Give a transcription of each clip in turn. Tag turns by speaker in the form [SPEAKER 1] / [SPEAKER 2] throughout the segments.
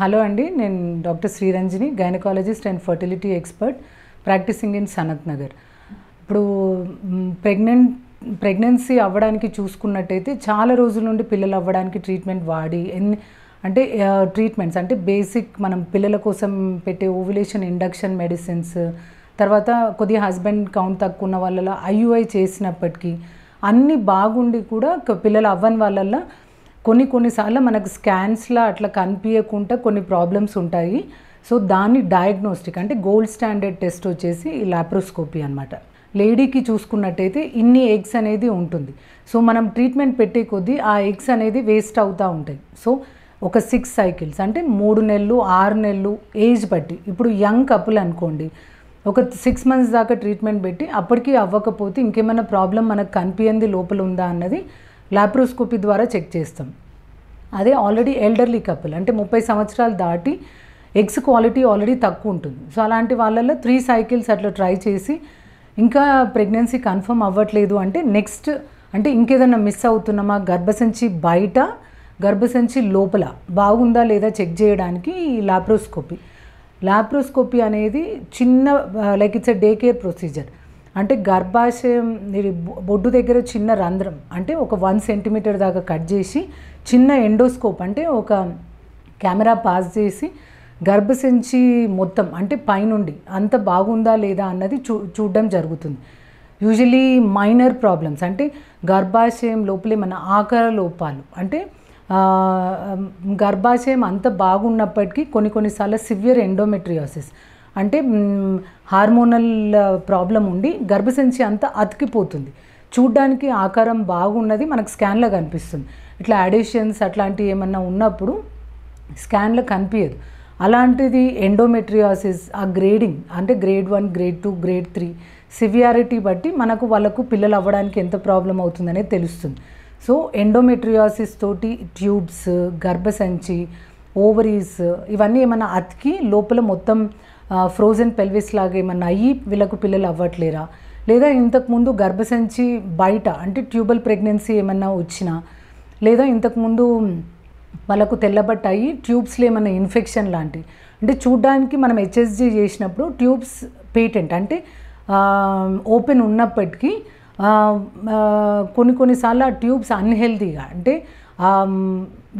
[SPEAKER 1] hello అండి నేను doctor Sriranjani gynaecologist and fertility expert practising in Sanath Nagar ఇప్పుడు ప్రెగ్నెంట్ ప్రెగ్నెన్సీ అవ్వడానికి చూసుకున్నట్టయితే చాలా రోజుల నుండి పిల్లలు అవ్వడానికి ట్రీట్మెంట్ వాడి ఎన్ని అంటే ట్రీట్మెంట్స్ అంటే బేసిక్ మనం పిల్లల కోసం పెట్టే ఓవ్యులేషన్ ఇండక్షన్ మెడిసిన్స్ తర్వాత కొద్దిగా హస్బెండ్ కౌంట్ తక్కువ ఉన్న వాళ్ళలో ఐయుఐ చేసినప్పటికీ అన్నీ బాగుండి కూడా పిల్లలు అవ్వని వాళ్ళల్లో కొన్ని కొన్నిసార్లు మనకు స్కాన్స్లో అట్లా కనిపించకుండా కొన్ని ప్రాబ్లమ్స్ ఉంటాయి సో దాన్ని డయాగ్నోస్టిక్ అంటే గోల్డ్ స్టాండర్డ్ టెస్ట్ వచ్చేసి లాప్రోస్కోపీ అనమాట లేడీకి చూసుకున్నట్టయితే ఇన్ని ఎగ్స్ అనేది ఉంటుంది సో మనం ట్రీట్మెంట్ పెట్టే కొద్దీ ఆ ఎగ్స్ అనేది వేస్ట్ అవుతూ ఉంటాయి సో ఒక సిక్స్ సైకిల్స్ అంటే మూడు నెలలు ఆరు నెలలు ఏజ్ బట్టి ఇప్పుడు యంగ్ కపుల్ అనుకోండి ఒక సిక్స్ మంత్స్ దాకా ట్రీట్మెంట్ పెట్టి అప్పటికీ అవ్వకపోతే ఇంకేమైనా ప్రాబ్లం మనకు కనిపించింది లోపల ఉందా అన్నది లాప్రోస్కోపీ ద్వారా చెక్ చేస్తాం అదే ఆల్రెడీ ఎల్డర్లీ కపుల్ అంటే ముప్పై సంవత్సరాలు దాటి ఎగ్స్ క్వాలిటీ ఆల్రెడీ తక్కువ ఉంటుంది సో అలాంటి వాళ్ళల్లో త్రీ సైకిల్స్ అట్లా ట్రై చేసి ఇంకా ప్రెగ్నెన్సీ కన్ఫర్మ్ అవ్వట్లేదు అంటే నెక్స్ట్ అంటే ఇంకేదన్నా మిస్ అవుతున్నామా గర్భసంచి బయట గర్భసంచి లోపల బాగుందా లేదా చెక్ చేయడానికి లాప్రోస్కోపీ లాప్రోస్కోపీ అనేది చిన్న like it's a day care procedure అంటే గర్భాశయం ఇది బొడ్డు దగ్గర చిన్న రంధ్రం అంటే ఒక వన్ సెంటీమీటర్ దాకా కట్ చేసి చిన్న ఎండోస్కోప్ అంటే ఒక కెమెరా పాస్ చేసి గర్భసంచి మొత్తం అంటే పైనుండి అంత బాగుందా లేదా అన్నది చూ చూడడం జరుగుతుంది యూజువలీ మైనర్ ప్రాబ్లమ్స్ అంటే గర్భాశయం లోపలే మన ఆకార లోపాలు అంటే గర్భాశయం అంత బాగున్నప్పటికీ కొన్ని కొన్నిసార్లు సివియర్ ఎండోమెట్రియాసిస్ అంటే హార్మోనల్ ప్రాబ్లం ఉండి గర్భసంచి అంతా అతికిపోతుంది చూడ్డానికి ఆకారం బాగున్నది మనకు స్కాన్లో కనిపిస్తుంది ఇట్లా అడిషన్స్ అట్లాంటివి ఏమన్నా ఉన్నప్పుడు స్కాన్లో కనిపించదు అలాంటిది ఎండోమెట్రియాసిస్ ఆ గ్రేడింగ్ అంటే grade one grade two grade three severity బట్టి మనకు వాళ్ళకు పిల్లలు అవ్వడానికి ఎంత ప్రాబ్లం అవుతుందనేది తెలుస్తుంది సో ఎండోమెట్రియాసిస్ తోటి ట్యూబ్స్ గర్భసంచి ఓవరీస్ ఇవన్నీ ఏమైనా అతికి లోపల మొత్తం ఫ్రోజన్ పెల్విస్ లాగా ఏమన్నా అయ్యి వీళ్ళకు పిల్లలు అవ్వట్లేరా లేదా ఇంతకుముందు గర్భసంచి బయట అంటే ట్యూబల్ ప్రెగ్నెన్సీ ఏమన్నా వచ్చినా లేదా ఇంతకుముందు వాళ్ళకు తెల్లబట్ట అయ్యి ట్యూబ్స్లో ఏమైనా ఇన్ఫెక్షన్ లాంటి అంటే చూడ్డానికి మనం హెచ్ఎస్జీ చేసినప్పుడు ట్యూబ్స్ పేటెంట్ అంటే ఓపెన్ ఉన్నప్పటికీ కొన్ని కొన్నిసార్లు ఆ ట్యూబ్స్ అన్హెల్దీగా అంటే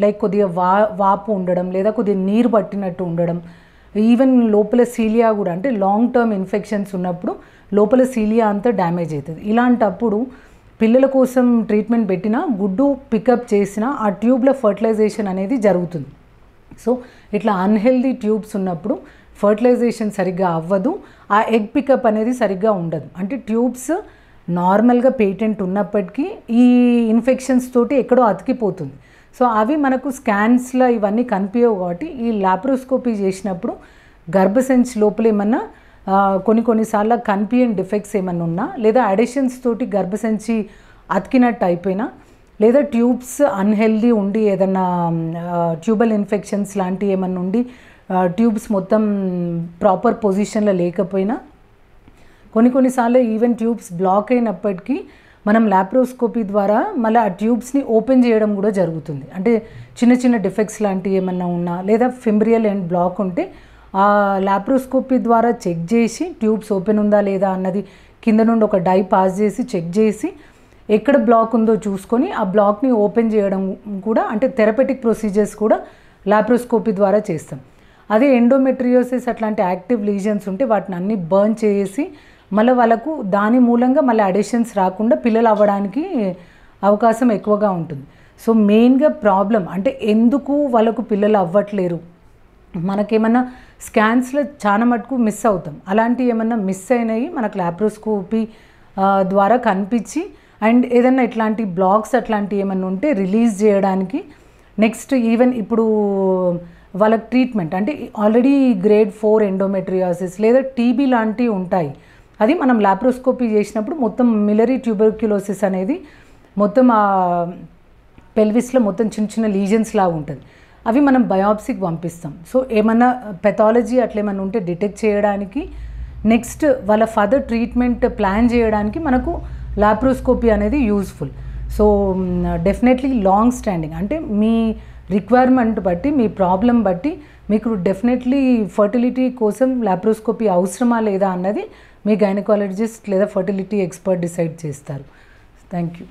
[SPEAKER 1] లైక్ కొద్దిగా వా వాపు ఉండడం లేదా కొద్దిగా నీరు పట్టినట్టు ఉండడం ఈవెన్ లోపల సీలియా కూడా అంటే లాంగ్ టర్మ్ ఇన్ఫెక్షన్స్ ఉన్నప్పుడు లోపల సీలియా అంతా డ్యామేజ్ అవుతుంది ఇలాంటప్పుడు పిల్లల కోసం ట్రీట్మెంట్ పెట్టినా గుడ్డు పికప్ చేసినా ఆ ట్యూబ్ల ఫర్టిలైజేషన్ అనేది జరుగుతుంది సో ఇట్లా అన్హెల్దీ ట్యూబ్స్ ఉన్నప్పుడు ఫర్టిలైజేషన్ సరిగ్గా అవ్వదు ఆ ఎగ్ పికప్ అనేది సరిగ్గా ఉండదు అంటే ట్యూబ్స్ నార్మల్గా పేటెంట్ ఉన్నప్పటికీ ఈ ఇన్ఫెక్షన్స్ తోటి ఎక్కడో అతికిపోతుంది సో అవి మనకు స్కాన్స్లో ఇవన్నీ కనిపించవు కాబట్టి ఈ లాప్రోస్కోపీ చేసినప్పుడు గర్భసెన్స్ లోపల ఏమన్నా కొన్ని కొన్నిసార్లు కనిపించని డిఫెక్ట్స్ ఏమన్నా ఉన్నా లేదా అడిషన్స్ తోటి గర్భసంచి అతికినట్టు అయిపోయినా లేదా ట్యూబ్స్ అన్హెల్దీ ఉండి ఏదన్నా ట్యూబల్ ఇన్ఫెక్షన్స్ లాంటివి ఏమన్నా ఉండి ట్యూబ్స్ మొత్తం ప్రాపర్ పొజిషన్లో లేకపోయినా కొన్ని కొన్నిసార్లు ఈవెన్ ట్యూబ్స్ బ్లాక్ అయినప్పటికీ మనం ల్యాప్రోస్కోపీ ద్వారా మళ్ళీ ఆ ట్యూబ్స్ని ఓపెన్ చేయడం కూడా జరుగుతుంది అంటే చిన్న చిన్న డిఫెక్ట్స్ లాంటివి ఏమన్నా ఉన్నా లేదా ఫిమ్రియల్ అండ్ బ్లాక్ ఉంటే ఆ ల్యాప్రోస్కోపీ ద్వారా చెక్ చేసి ట్యూబ్స్ ఓపెన్ ఉందా లేదా అన్నది కింద నుండి ఒక డై పాస్ చేసి చెక్ చేసి ఎక్కడ బ్లాక్ ఉందో చూసుకొని ఆ బ్లాక్ని ఓపెన్ చేయడం కూడా అంటే థెరపెటిక్ ప్రొసీజర్స్ కూడా ల్యాప్రోస్కోపీ ద్వారా చేస్తాం అదే ఎండోమెట్రియోసిస్ అట్లాంటి యాక్టివ్ లీజన్స్ ఉంటే వాటిని అన్ని బర్న్ చేసి మళ్ళీ వాళ్ళకు దాని మూలంగా మళ్ళీ అడిషన్స్ రాకుండా పిల్లలు అవ్వడానికి అవకాశం ఎక్కువగా ఉంటుంది సో మెయిన్గా ప్రాబ్లం అంటే ఎందుకు వాళ్ళకు పిల్లలు అవ్వట్లేరు మనకేమన్నా స్కాన్స్లో చాలా మటుకు మిస్ అవుతాం అలాంటివి ఏమన్నా మిస్ అయినాయి మనకు ల్యాప్రోస్కోపీ ద్వారా కనిపించి అండ్ ఏదన్నా ఇట్లాంటి బ్లాగ్స్ అట్లాంటివి ఏమన్నా ఉంటే రిలీజ్ చేయడానికి నెక్స్ట్ ఈవెన్ ఇప్పుడు వాళ్ళకి ట్రీట్మెంట్ అంటే ఆల్రెడీ గ్రేడ్ ఫోర్ ఎండోమెట్రియాసిస్ లేదా టీబీ లాంటివి ఉంటాయి అది మనం లాప్రోస్కోపీ చేసినప్పుడు మొత్తం మిలరీ ట్యూబర్క్యులోసిస్ అనేది మొత్తం ఆ పెల్విస్లో మొత్తం చిన్న చిన్న లీజన్స్ లాగా ఉంటుంది అవి మనం బయాప్సిక్ పంపిస్తాం సో ఏమన్నా పెథాలజీ ఏమైనా ఉంటే డిటెక్ట్ చేయడానికి నెక్స్ట్ వాళ్ళ ఫర్దర్ ట్రీట్మెంట్ ప్లాన్ చేయడానికి మనకు లాప్రోస్కోపీ అనేది useful so definitely long standing అంటే మీ రిక్వైర్మెంట్ బట్టి మీ ప్రాబ్లం బట్టి మీకు డెఫినెట్లీ ఫర్టిలిటీ కోసం లాప్రోస్కోపీ అవసరమా లేదా అన్నది మీ గైనకాలజిస్ట్ లేదా ఫర్టిలిటీ ఎక్స్పర్ట్ డిసైడ్ చేస్తారు థ్యాంక్ యూ